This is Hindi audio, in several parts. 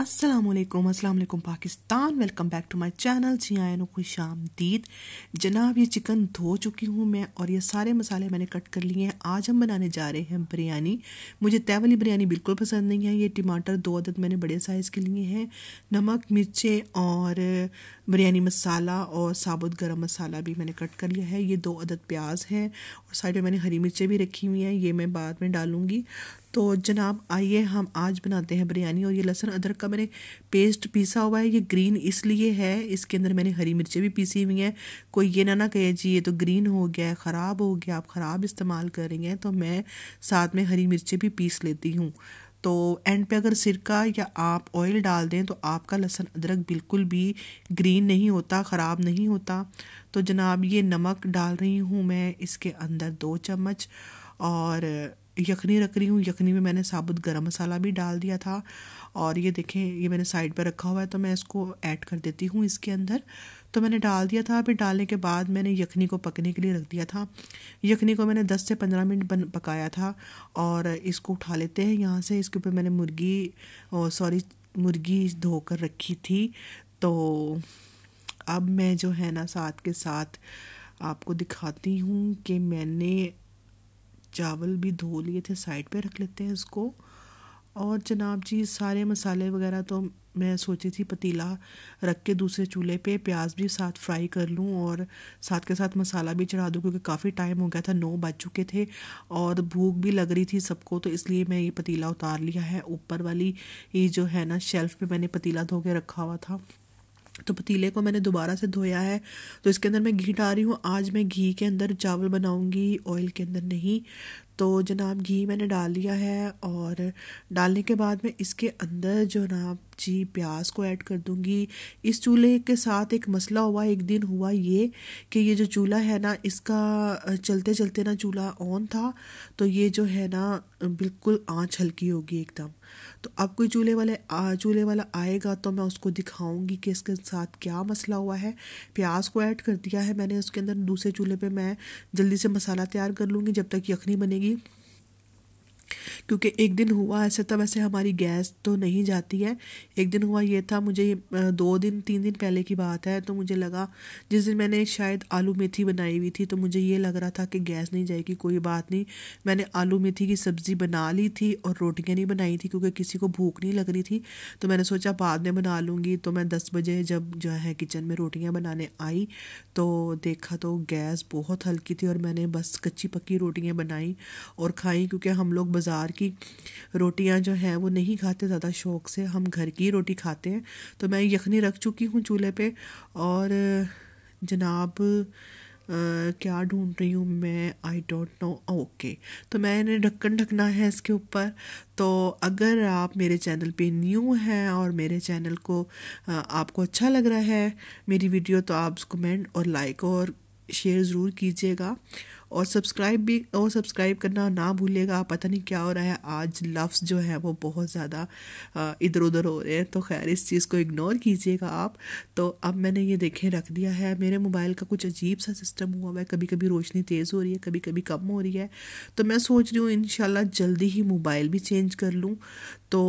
अस्सलाम वालेकुम अस्सलाम वालेकुम Pakistan welcome back to my channel जी नो खुश आमदीद जनाब ये चिकन धो चुकी हूँ मैं और ये सारे मसाले मैंने कट कर लिए हैं आज हम बनाने जा रहे हैं बिरयानी मुझे तय वाली बिरयानी बिल्कुल पसंद नहीं है ये टमाटर दो अदद मैंने बड़े साइज़ के लिए हैं नमक मिर्चें और बिरयानी मसाला और साबुत गर्म मसाला भी मैंने कट कर लिया है ये दो अदद प्याज है और साइड में मैंने हरी मिर्चें भी रखी हुई हैं ये मैं बाद में डालूंगी तो जनाब आइए हम आज बनाते हैं बिरयानी और ये लहसुन अदरक का मैंने पेस्ट पीसा हुआ है ये ग्रीन इसलिए है इसके अंदर मैंने हरी मिर्चें भी पीसी हुई हैं कोई ये ना ना कहे जी ये तो ग्रीन हो गया है ख़राब हो गया आप ख़राब इस्तेमाल कर रही हैं तो मैं साथ में हरी मिर्चें भी पीस लेती हूँ तो एंड पे अगर सिरका या आप ऑयल डाल दें तो आपका लहसुन अदरक बिल्कुल भी ग्रीन नहीं होता ख़राब नहीं होता तो जनाब ये नमक डाल रही हूँ मैं इसके अंदर दो चम्मच और यखनी रख रही हूँ यखनी में मैंने साबुत गरम मसाला भी डाल दिया था और ये देखें ये मैंने साइड पर रखा हुआ है तो मैं इसको ऐड कर देती हूँ इसके अंदर तो मैंने डाल दिया था फिर डालने के बाद मैंने यखनी को पकने के लिए रख दिया था यखनी को मैंने 10 से 15 मिनट बन पकाया था और इसको उठा लेते हैं यहाँ से इसके ऊपर मैंने मुर्गी सॉरी मुर्गी धो कर रखी थी तो अब मैं जो है ना साथ के साथ आपको दिखाती हूँ कि मैंने चावल भी धो लिए थे साइड पे रख लेते हैं इसको और जनाब जी सारे मसाले वगैरह तो मैं सोची थी पतीला रख के दूसरे चूल्हे पे प्याज भी साथ फ्राई कर लूँ और साथ के साथ मसाला भी चढ़ा दूँ क्योंकि काफ़ी टाइम हो गया था नौ बज चुके थे और भूख भी लग रही थी सबको तो इसलिए मैं ये पतीला उतार लिया है ऊपर वाली ये जो है ना शेल्फ़ पे मैंने पतीला धो के रखा हुआ था तो पतीले को मैंने दोबारा से धोया है तो इसके अंदर मैं घी डाल रही हूँ आज मैं घी के अंदर चावल बनाऊँगी ऑयल के अंदर नहीं तो जनाब घी मैंने डाल लिया है और डालने के बाद मैं इसके अंदर जो नाब जी प्याज को ऐड कर दूंगी इस चूल्हे के साथ एक मसला हुआ एक दिन हुआ ये कि ये जो चूल्हा है ना इसका चलते चलते ना चूल्हा ऑन था तो ये जो है ना बिल्कुल आँच हल्की होगी एकदम तो अब कोई चूल्हे वाले चूल्हे वाला आएगा तो मैं उसको दिखाऊंगी कि इसके साथ क्या मसला हुआ है प्याज को ऐड कर दिया है मैंने उसके अंदर दूसरे चूल्हे पर मैं जल्दी से मसाला तैयार कर लूँगी जब तक यखनी बनेगी you क्योंकि एक दिन हुआ ऐसे तब ऐसे हमारी गैस तो नहीं जाती है एक दिन हुआ ये था मुझे दो दिन तीन दिन पहले की बात है तो मुझे लगा जिस दिन मैंने शायद आलू मेथी बनाई हुई थी तो मुझे ये लग रहा था कि गैस नहीं जाएगी कोई बात नहीं मैंने आलू मेथी की सब्ज़ी बना ली थी और रोटियाँ नहीं बनाई थी क्योंकि किसी को भूख नहीं लग रही थी तो मैंने सोचा बाद में बना लूँगी तो मैं दस बजे जब जो है किचन में रोटियाँ बनाने आई तो देखा तो गैस बहुत हल्की थी और मैंने बस कच्ची पक्की रोटियाँ बनाई और खाई क्योंकि हम लोग बाज़ार की रोटियां जो हैं वो नहीं खाते ज़्यादा शौक से हम घर की रोटी खाते हैं तो मैं यखनी रख चुकी हूँ चूल्हे पे और जनाब Uh, क्या ढूंढ रही हूँ मैं आई डोंट नो ओके तो मैंने ढक्कन ढकना है इसके ऊपर तो अगर आप मेरे चैनल पे न्यू हैं और मेरे चैनल को आपको अच्छा लग रहा है मेरी वीडियो तो आप कमेंट और लाइक और शेयर ज़रूर कीजिएगा और सब्सक्राइब भी और सब्सक्राइब करना ना भूलिएगा पता नहीं क्या हो रहा है आज लफ्स जो है वो बहुत ज़्यादा इधर उधर हो रहे हैं तो खैर इस चीज़ को इग्नोर कीजिएगा आप तो अब मैंने ये देखें रख दिया है मेरे मोबाइल का कुछ अजीब सा सिस्टम हुआ हुआ है कभी कभी रोशनी तेज़ हो रही है कभी कभी कम हो रही है तो मैं सोच रही हूँ इन जल्दी ही मोबाइल भी चेंज कर लूँ तो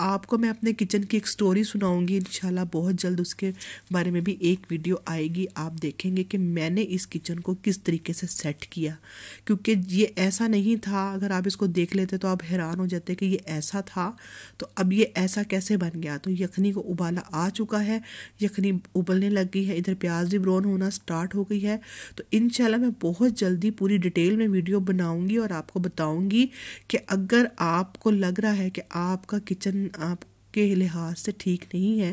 आपको मैं अपने किचन की एक स्टोरी सुनाऊंगी इन बहुत जल्द उसके बारे में भी एक वीडियो आएगी आप देखेंगे कि मैंने इस किचन को किस तरीके से सेट किया दिया क्योंकि ये ऐसा नहीं था अगर आप इसको देख लेते तो आप हैरान हो जाते कि ये ऐसा था तो अब ये ऐसा कैसे बन गया तो यखनी को उबाला आ चुका है यखनी उबलने लग गई है इधर प्याज भी ब्राउन होना स्टार्ट हो गई है तो इन मैं बहुत जल्दी पूरी डिटेल में वीडियो बनाऊँगी और आपको बताऊँगी कि अगर आपको लग रहा है कि आपका किचन आप के लिहाज से ठीक नहीं है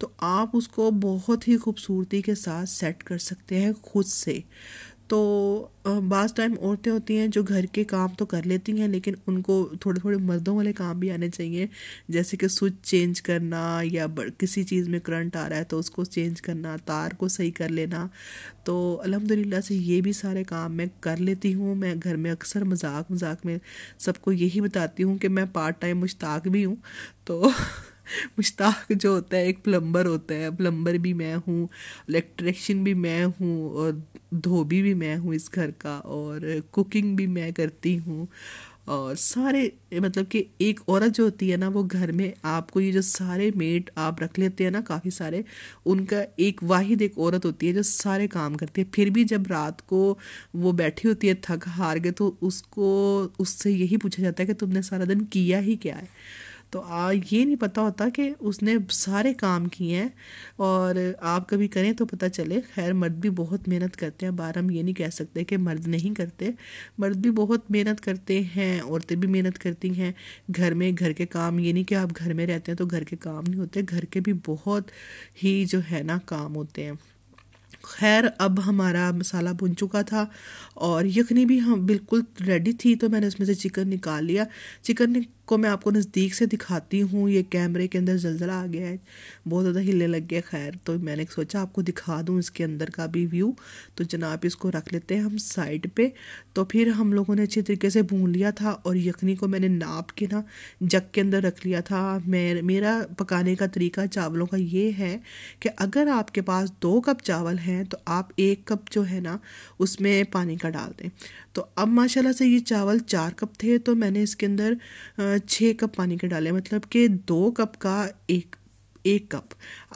तो आप उसको बहुत ही खूबसूरती के साथ सेट कर सकते हैं खुद से तो बाज़ टाइम औरतें होती हैं जो घर के काम तो कर लेती हैं लेकिन उनको थोड़े थोड़े मर्दों वाले काम भी आने चाहिए जैसे कि स्विच चेंज करना या किसी चीज़ में करंट आ रहा है तो उसको चेंज करना तार को सही कर लेना तो अलहमदिल्ला से ये भी सारे काम मैं कर लेती हूँ मैं घर में अक्सर मजाक मजाक में सबको यही बताती हूँ कि मैं पार्ट टाइम मुश्ताक भी हूँ तो मुश्ताक जो होता है एक प्लम्बर होता है प्लम्बर भी मैं हूँ इलेक्ट्रिशियन भी मैं हूँ और धोबी भी मैं हूँ इस घर का और कुकिंग भी मैं करती हूँ और सारे मतलब कि एक औरत जो होती है ना वो घर में आपको ये जो सारे मेट आप रख लेते हैं ना काफ़ी सारे उनका एक वाहिद एक औरत होती है जो सारे काम करती है फिर भी जब रात को वो बैठी होती है थक हार गए तो उसको उससे यही पूछा जाता है कि तुमने सारा दिन किया ही क्या है तो आ ये नहीं पता होता कि उसने सारे काम किए हैं और आप कभी करें तो पता चले खैर मर्द भी बहुत मेहनत करते हैं बार हम ये नहीं कह सकते कि मर्द नहीं करते मर्द भी बहुत मेहनत करते हैं औरतें भी मेहनत करती हैं घर में घर के काम ये नहीं कि आप घर में रहते हैं तो घर के काम नहीं होते घर के भी बहुत ही जो है ना काम होते हैं खैर अब हमारा मसाला भुन चुका था और यखनी भी हम बिल्कुल रेडी थी तो मैंने उसमें से चिकन निकाल लिया चिकन को मैं आपको नज़दीक से दिखाती हूँ ये कैमरे के अंदर जलजला आ गया है बहुत ज़्यादा हिलने लग गया खैर तो मैंने सोचा आपको दिखा दूँ इसके अंदर का भी व्यू तो जनाब इसको रख लेते हैं हम साइड पे तो फिर हम लोगों ने अच्छे तरीके से भून लिया था और यखनी को मैंने नाप के ना जग के अंदर रख लिया था मैं मेरा पकाने का तरीका चावलों का ये है कि अगर आपके पास दो कप चावल हैं तो आप एक कप जो है ना उसमें पानी का डाल दें तो अब माशाल्लाह से ये चावल चार कप थे तो मैंने इसके अंदर छः कप पानी के डालें मतलब कि दो कप का एक एक कप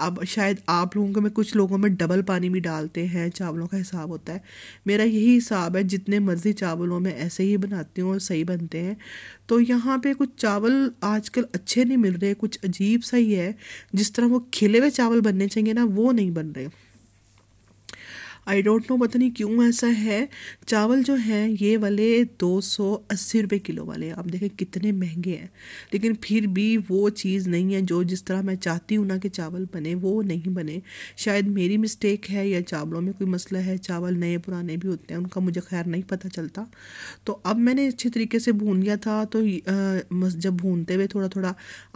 अब शायद आप लोगों के में कुछ लोगों में डबल पानी भी डालते हैं चावलों का हिसाब होता है मेरा यही हिसाब है जितने मर्ज़ी चावलों में ऐसे ही बनाती हूँ और सही बनते हैं तो यहाँ पे कुछ चावल आजकल अच्छे नहीं मिल रहे कुछ अजीब सा ही है जिस तरह वो खिले हुए चावल बनने चाहिए ना वो नहीं बन रहे आई डोंट नो पता नहीं क्यों ऐसा है चावल जो हैं ये वाले दो सौ अस्सी रुपये किलो वाले आप देखें कितने महंगे हैं लेकिन फिर भी वो चीज़ नहीं है जो जिस तरह मैं चाहती हूँ ना कि चावल बने वो नहीं बने शायद मेरी मिस्टेक है या चावलों में कोई मसला है चावल नए पुराने भी होते हैं उनका मुझे खैर नहीं पता चलता तो अब मैंने अच्छे तरीके से भून लिया था तो जब भूनते हुए थोड़ा थोड़ा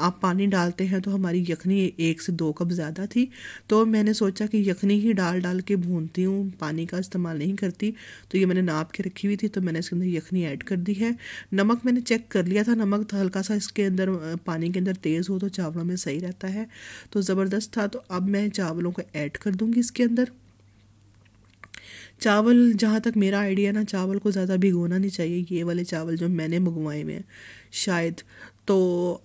आप पानी डालते हैं तो हमारी यखनी एक से दो कप ज़्यादा थी तो मैंने सोचा कि यखनी ही डाल डाल के भूनती हूँ हूँ पानी का इस्तेमाल नहीं करती तो ये मैंने नाप के रखी हुई थी तो मैंने इसके अंदर यखनी ऐड कर दी है नमक मैंने चेक कर लिया था नमक था तो हल्का सा इसके अंदर पानी के अंदर तेज़ हो तो चावलों में सही रहता है तो ज़बरदस्त था तो अब मैं चावलों को ऐड कर दूँगी इसके अंदर चावल जहाँ तक मेरा आइडिया ना चावल को ज़्यादा भिगोना नहीं चाहिए ये वाले चावल जो मैंने मंगवाए हुए हैं शायद तो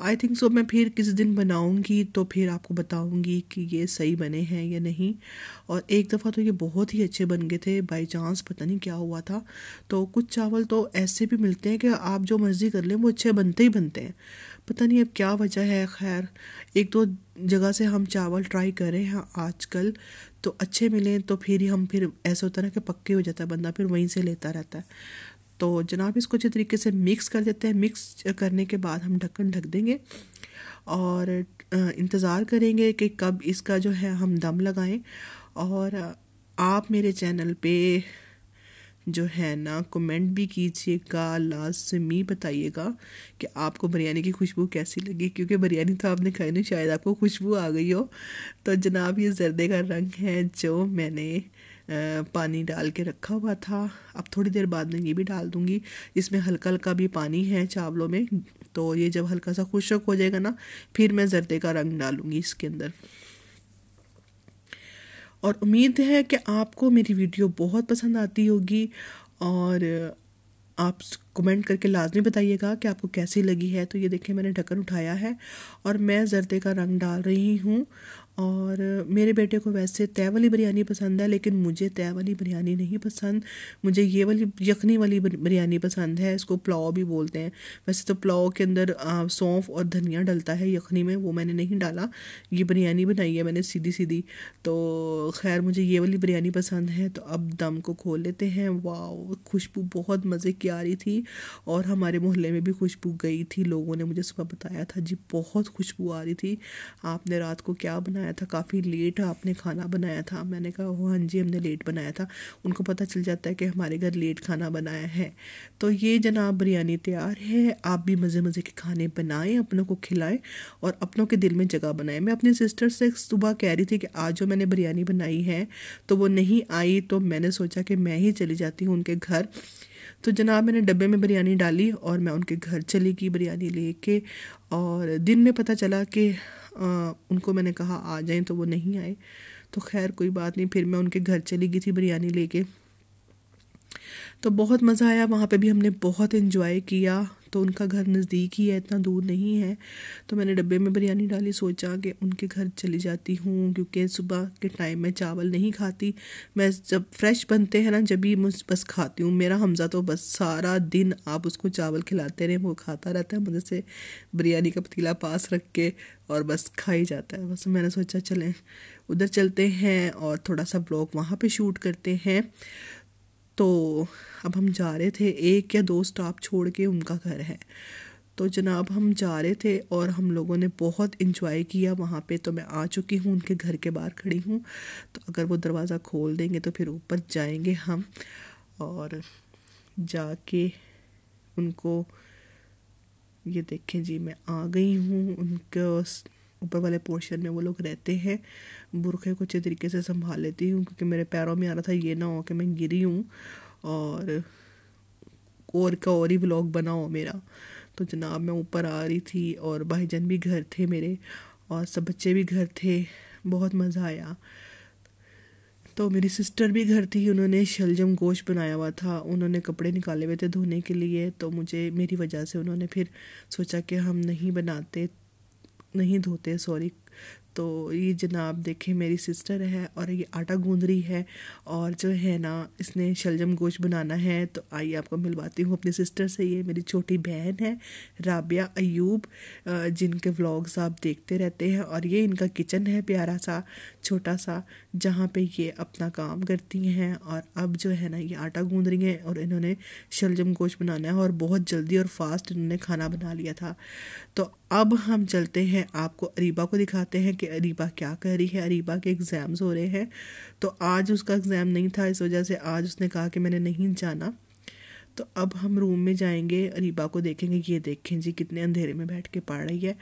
आई थिंक सो मैं फिर किसी दिन बनाऊंगी तो फिर आपको बताऊंगी कि ये सही बने हैं या नहीं और एक दफ़ा तो ये बहुत ही अच्छे बन गए थे बाय चांस पता नहीं क्या हुआ था तो कुछ चावल तो ऐसे भी मिलते हैं कि आप जो मर्ज़ी कर लें वो अच्छे बनते ही बनते हैं पता नहीं अब क्या वजह है खैर एक दो जगह से हम चावल ट्राई करें हैं आजकल तो अच्छे मिलें तो फिर ही हम फिर ऐसा होता है ना कि पक्के हो जाता है बंदा फिर वहीं से लेता रहता है तो जनाब इसको अच्छे तरीके से मिक्स कर देते हैं मिक्स करने के बाद हम ढक्कन ढक देंगे और इंतज़ार करेंगे कि कब इसका जो है हम दम लगाएं और आप मेरे चैनल पे जो है ना कमेंट भी कीजिएगा लाजमी बताइएगा कि आपको बिरयानी की खुशबू कैसी लगी क्योंकि बिरयानी तो आपने खाई नहीं शायद आपको खुशबू आ गई हो तो जनाब ये जर्दे का रंग है जो मैंने पानी डाल के रखा हुआ था अब थोड़ी देर बाद में ये भी डाल दूँगी इसमें हल्का हल्का भी पानी है चावलों में तो ये जब हल्का सा खुशक हो जाएगा ना फिर मैं जरदे का रंग डालूँगी इसके अंदर और उम्मीद है कि आपको मेरी वीडियो बहुत पसंद आती होगी और आप कमेंट करके लाजमी बताइएगा कि आपको कैसी लगी है तो ये देखिए मैंने ढक्कन उठाया है और मैं जरदे का रंग डाल रही हूँ और मेरे बेटे को वैसे तय वाली बिरयानी पसंद है लेकिन मुझे तय वाली बिरयानी नहीं पसंद मुझे ये वाली यखनी वाली बिरयानी पसंद है इसको पुलाव भी बोलते हैं वैसे तो पुलाव के अंदर सौंफ और धनिया डलता है यखनी में वो मैंने नहीं डाला ये बिरयानी बनाई है मैंने सीधी सीधी तो खैर मुझे ये वाली बिरयानी पसंद है तो अब दम को खोल लेते हैं वाह खुशबू बहुत मज़े की आ रही थी और हमारे मोहल्ले में भी खुशबू गई थी लोगों ने मुझे सुबह बताया था जी बहुत खुशबू आ रही थी आपने रात को क्या बनाया बनाया था काफ़ी लेट आपने खाना बनाया था मैंने कहा वो हाँ जी हमने लेट बनाया था उनको पता चल जाता है कि हमारे घर लेट खाना बनाया है तो ये जनाब बिरयानी तैयार है आप भी मज़े मज़े के खाने बनाएं अपनों को खिलाएं और अपनों के दिल में जगह बनाएं मैं अपने सिस्टर से सुबह कह रही थी कि आज जो मैंने बिरयानी बनाई है तो वो नहीं आई तो मैंने सोचा कि मैं ही चली जाती हूँ उनके घर तो जनाब मैंने डब्बे में बिरयानी डाली और मैं उनके घर चली गई बिरयानी लेके और दिन में पता चला कि उनको मैंने कहा आ जाएं तो वो नहीं आए तो खैर कोई बात नहीं फिर मैं उनके घर चली गई थी बिरयानी लेके तो बहुत मज़ा आया वहाँ पे भी हमने बहुत इन्जॉय किया तो उनका घर नज़दीक ही है इतना दूर नहीं है तो मैंने डब्बे में बिरयानी डाली सोचा कि उनके घर चली जाती हूँ क्योंकि सुबह के टाइम में चावल नहीं खाती मैं जब फ्रेश बनते हैं ना जब भी मुझ बस खाती हूँ मेरा हमज़ा तो बस सारा दिन आप उसको चावल खिलाते रहें वो खाता रहता है मुझे से बिरयानी का पतीला पास रख के और बस खा ही जाता है बस मैंने सोचा चलें उधर चलते हैं और थोड़ा सा ब्लॉग वहाँ पर शूट करते हैं तो अब हम जा रहे थे एक या दो स्टॉप छोड़ के उनका घर है तो जनाब हम जा रहे थे और हम लोगों ने बहुत इन्जॉय किया वहाँ पे तो मैं आ चुकी हूँ उनके घर के बाहर खड़ी हूँ तो अगर वो दरवाज़ा खोल देंगे तो फिर ऊपर जाएंगे हम और जाके उनको ये देखें जी मैं आ गई हूँ उनको ऊपर वाले पोर्शन में वो लोग रहते हैं बुरखे को अच्छे तरीके से संभाल लेती हूँ क्योंकि मेरे पैरों में आ रहा था ये ना हो कि मैं गिरी हूँ और और का और ही ब्लॉग बना हो मेरा तो जनाब मैं ऊपर आ रही थी और भाईजन भी घर थे मेरे और सब बच्चे भी घर थे बहुत मज़ा आया तो मेरी सिस्टर भी घर थी उन्होंने शलजम गोश्त बनाया हुआ था उन्होंने कपड़े निकाले हुए थे धोने के लिए तो मुझे मेरी वजह से उन्होंने फिर सोचा कि हम नहीं बनाते नहीं धोते सॉरी तो ये जनाब देखें मेरी सिस्टर है और ये आटा गूंद रही है और जो है ना इसने शलजम गोश्त बनाना है तो आइए आपको मिलवाती हूँ अपनी सिस्टर से ये मेरी छोटी बहन है राबिया अयूब जिनके व्लॉग्स आप देखते रहते हैं और ये इनका किचन है प्यारा सा छोटा सा जहाँ पे ये अपना काम करती हैं और अब जो है ना ये आटा गूँध रही हैं और इन्होंने शलजम गोश्त बनाना है और बहुत जल्दी और फास्ट इन्होंने खाना बना लिया था तो अब हम चलते हैं आपको अरीबा को दिखाते बताते हैं कि अरीबा क्या कर रही है अरीबा के एग्ज़ाम्स हो रहे हैं तो आज उसका एग्ज़ाम नहीं था इस वजह से आज उसने कहा कि मैंने नहीं जाना तो अब हम रूम में जाएंगे अरीबा को देखेंगे ये देखें जी कितने अंधेरे में बैठ के पढ़ रही है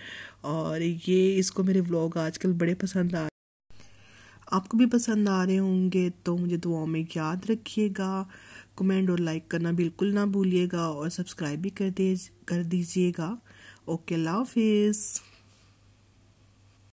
और ये इसको मेरे व्लॉग आजकल बड़े पसंद आ आपको भी पसंद आ रहे होंगे तो मुझे दुआओं में याद रखिएगा कमेंट और लाइक करना बिल्कुल ना भूलिएगा और सब्सक्राइब भी कर दे कर दीजिएगा ओके अल्लाह हाफिज़